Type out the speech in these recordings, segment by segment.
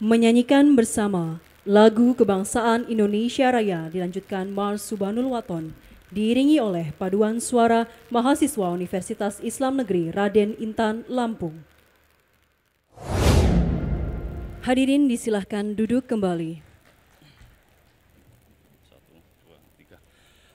Menyanyikan bersama lagu kebangsaan Indonesia Raya dilanjutkan Mars Subanul Waton diiringi oleh paduan suara mahasiswa Universitas Islam Negeri Raden Intan Lampung. Hadirin disilahkan duduk kembali.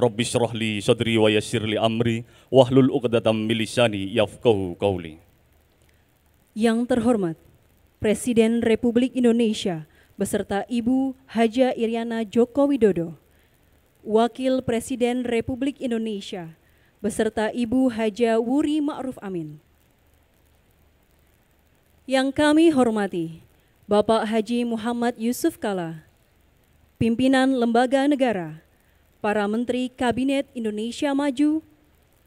Rabbi syrah li sadri wa yasir li amri wahlul uqdatam Milisani Yafkahu yafqahu qawli. Yang terhormat Presiden Republik Indonesia beserta Ibu Haja Iriana Joko Widodo, Wakil Presiden Republik Indonesia beserta Ibu Haja Wuri Ma'ruf Amin. Yang kami hormati, Bapak Haji Muhammad Yusuf Kala, Pimpinan Lembaga Negara, para Menteri Kabinet Indonesia Maju,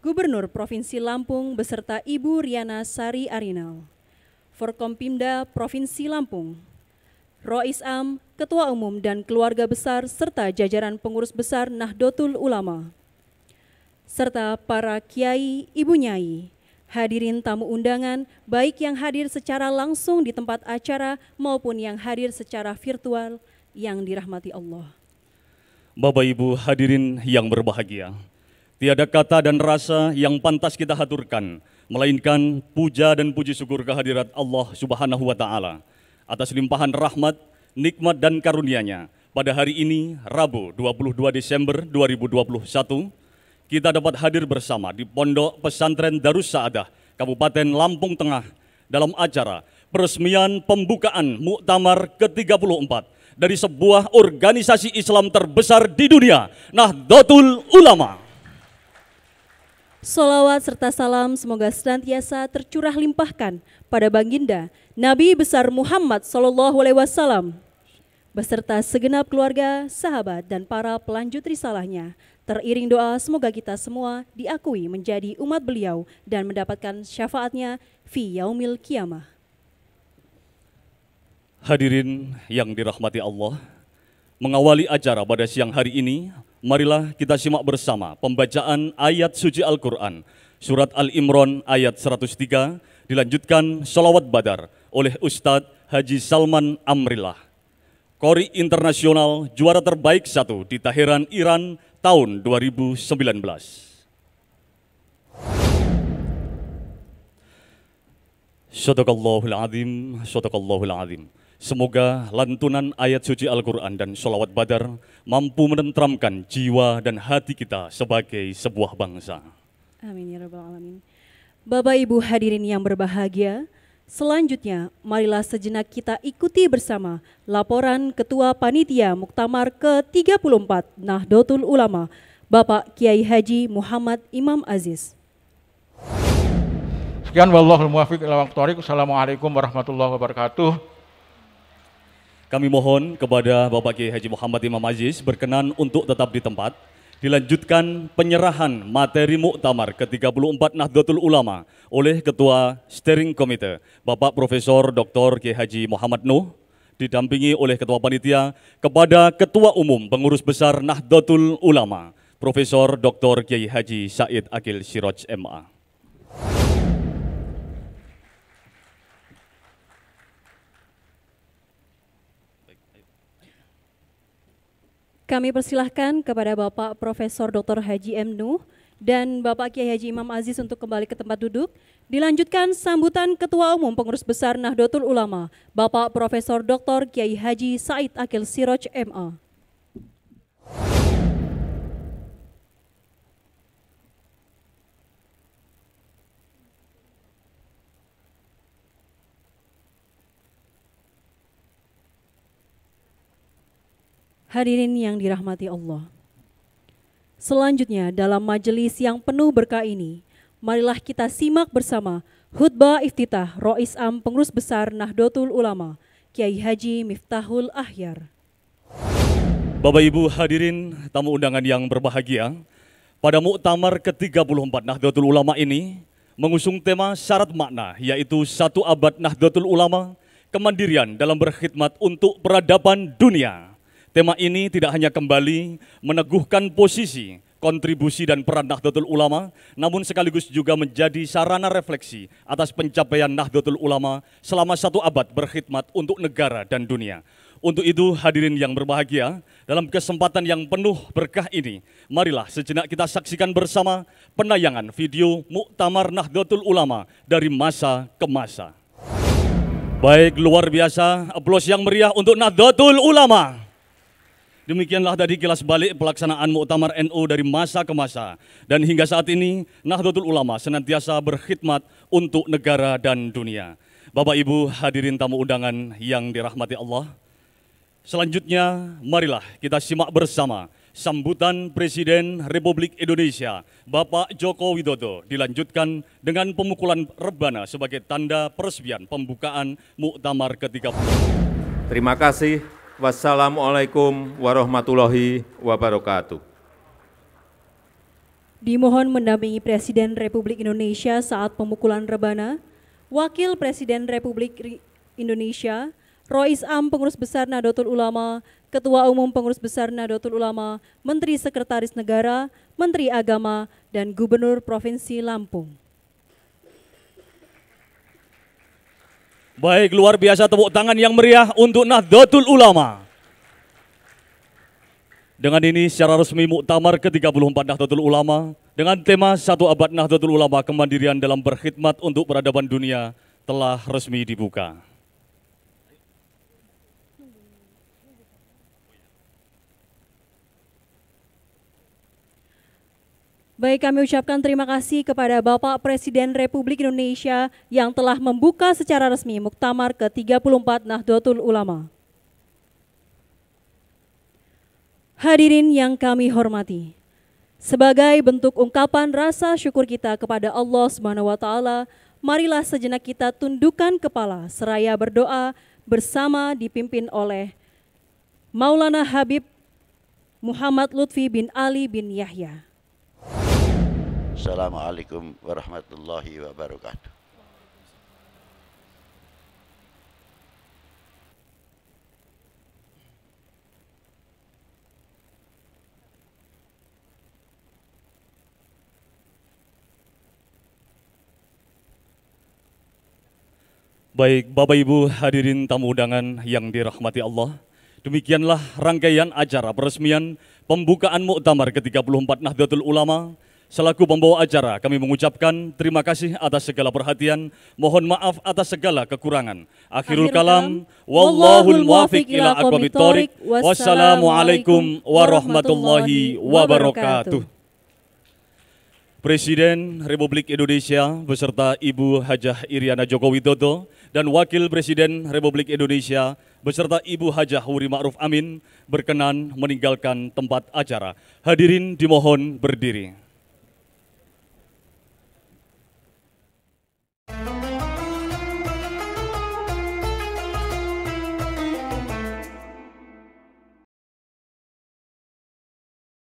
Gubernur Provinsi Lampung beserta Ibu Riana Sari Arinal, Forkompimda Provinsi Lampung, Rois Am, Ketua Umum dan Keluarga Besar serta jajaran pengurus besar Nahdlatul Ulama, serta para kiai, ibu nyai, hadirin tamu undangan baik yang hadir secara langsung di tempat acara maupun yang hadir secara virtual yang dirahmati Allah. Bapak Ibu hadirin yang berbahagia. Tiada kata dan rasa yang pantas kita haturkan, melainkan puja dan puji syukur kehadirat Allah Subhanahu wa taala atas limpahan rahmat, nikmat dan karunia-Nya. Pada hari ini, Rabu 22 Desember 2021, kita dapat hadir bersama di Pondok Pesantren Darussaadah, Kabupaten Lampung Tengah dalam acara peresmian pembukaan Muktamar ke-34 dari sebuah organisasi Islam terbesar di dunia, Nahdlatul Ulama. Salawat serta salam semoga senantiasa tercurah limpahkan pada Banginda Nabi besar Muhammad SAW, Alaihi Wasallam beserta segenap keluarga, sahabat dan para pelanjut risalahnya. Teriring doa semoga kita semua diakui menjadi umat beliau dan mendapatkan syafaatnya fi yaumil kiamah. Hadirin yang dirahmati Allah, mengawali acara pada siang hari ini, marilah kita simak bersama pembacaan ayat suci Al-Quran, Surat Al-Imran ayat 103, dilanjutkan Salawat Badar oleh Ustadz Haji Salman Amrillah. Kori Internasional juara terbaik satu di Tahiran Iran tahun 2019. Sadaqallahul Azim, Sadaqallahul Azim. Semoga lantunan ayat suci Al-Quran dan sholawat badar mampu menentramkan jiwa dan hati kita sebagai sebuah bangsa. Amin ya Rabbal Alamin. Bapak Ibu hadirin yang berbahagia, selanjutnya marilah sejenak kita ikuti bersama laporan Ketua Panitia Muktamar ke-34 Nahdlatul Ulama, Bapak Kiai Haji Muhammad Imam Aziz. Sekian wallahul muwafiq ila Assalamualaikum warahmatullahi wabarakatuh. Kami mohon kepada Bapak Kiai Haji Muhammad Imam Aziz berkenan untuk tetap di tempat. Dilanjutkan penyerahan materi muktamar ke-34 Nahdlatul Ulama oleh Ketua Steering Committee Bapak Profesor Dr. Kiai Haji Muhammad Nuh, didampingi oleh Ketua Panitia kepada Ketua Umum Pengurus Besar Nahdlatul Ulama, Profesor Dr. Kiai Haji Said Akil Siroj MA. Kami persilahkan kepada Bapak Profesor Dr. Haji M. Nuh dan Bapak Kiai Haji Imam Aziz untuk kembali ke tempat duduk. Dilanjutkan sambutan Ketua Umum Pengurus Besar Nahdlatul Ulama, Bapak Profesor Dr. Kiai Haji Said Akil Siroj MA. Hadirin yang dirahmati Allah. Selanjutnya dalam majelis yang penuh berkah ini, marilah kita simak bersama khutbah iftitah Rois Am Pengurus Besar Nahdlatul Ulama Kiai Haji Miftahul Ahyar. Bapak Ibu hadirin tamu undangan yang berbahagia, pada muktamar ke-34 Nahdlatul Ulama ini mengusung tema syarat makna yaitu satu abad Nahdlatul Ulama kemandirian dalam berkhidmat untuk peradaban dunia. Tema ini tidak hanya kembali meneguhkan posisi, kontribusi dan peran Nahdlatul Ulama, namun sekaligus juga menjadi sarana refleksi atas pencapaian Nahdlatul Ulama selama satu abad berkhidmat untuk negara dan dunia. Untuk itu hadirin yang berbahagia, dalam kesempatan yang penuh berkah ini, marilah sejenak kita saksikan bersama penayangan video Muktamar Nahdlatul Ulama dari masa ke masa. Baik, luar biasa, aplaus yang meriah untuk Nahdlatul Ulama. Demikianlah dari kilas balik pelaksanaan Muktamar NU NO dari masa ke masa. Dan hingga saat ini, Nahdlatul Ulama senantiasa berkhidmat untuk negara dan dunia. Bapak Ibu hadirin tamu undangan yang dirahmati Allah. Selanjutnya, marilah kita simak bersama sambutan Presiden Republik Indonesia, Bapak Joko Widodo, dilanjutkan dengan pemukulan rebana sebagai tanda peresmian pembukaan Muktamar ke-30. Terima kasih Wassalamualaikum warahmatullahi wabarakatuh. Dimohon mendampingi Presiden Republik Indonesia saat pemukulan rebana, Wakil Presiden Republik Indonesia, Rois Am Pengurus Besar Nadotul Ulama, Ketua Umum Pengurus Besar Nadotul Ulama, Menteri Sekretaris Negara, Menteri Agama, dan Gubernur Provinsi Lampung. Baik, luar biasa tepuk tangan yang meriah untuk Nahdlatul Ulama. Dengan ini secara resmi Muktamar ke-34 Nahdlatul Ulama dengan tema Satu Abad Nahdlatul Ulama Kemandirian dalam Berkhidmat untuk Peradaban Dunia telah resmi dibuka. Baik, kami ucapkan terima kasih kepada Bapak Presiden Republik Indonesia yang telah membuka secara resmi Muktamar ke-34 Nahdlatul Ulama. Hadirin yang kami hormati, sebagai bentuk ungkapan rasa syukur kita kepada Allah Subhanahu wa taala, marilah sejenak kita tundukkan kepala seraya berdoa bersama dipimpin oleh Maulana Habib Muhammad Lutfi bin Ali bin Yahya. Assalamualaikum warahmatullahi wabarakatuh. Baik, Bapak Ibu hadirin tamu undangan yang dirahmati Allah. Demikianlah rangkaian acara peresmian pembukaan Muktamar ke-34 Nahdlatul Ulama Selaku pembawa acara, kami mengucapkan terima kasih atas segala perhatian. Mohon maaf atas segala kekurangan. Akhirul kalam, wallahul muwafiq ila aqwamit Wassalamualaikum warahmatullahi wabarakatuh. Presiden Republik Indonesia beserta Ibu Hajah Iriana Joko Widodo dan Wakil Presiden Republik Indonesia beserta Ibu Hajah Wuri Ma'ruf Amin berkenan meninggalkan tempat acara. Hadirin dimohon berdiri.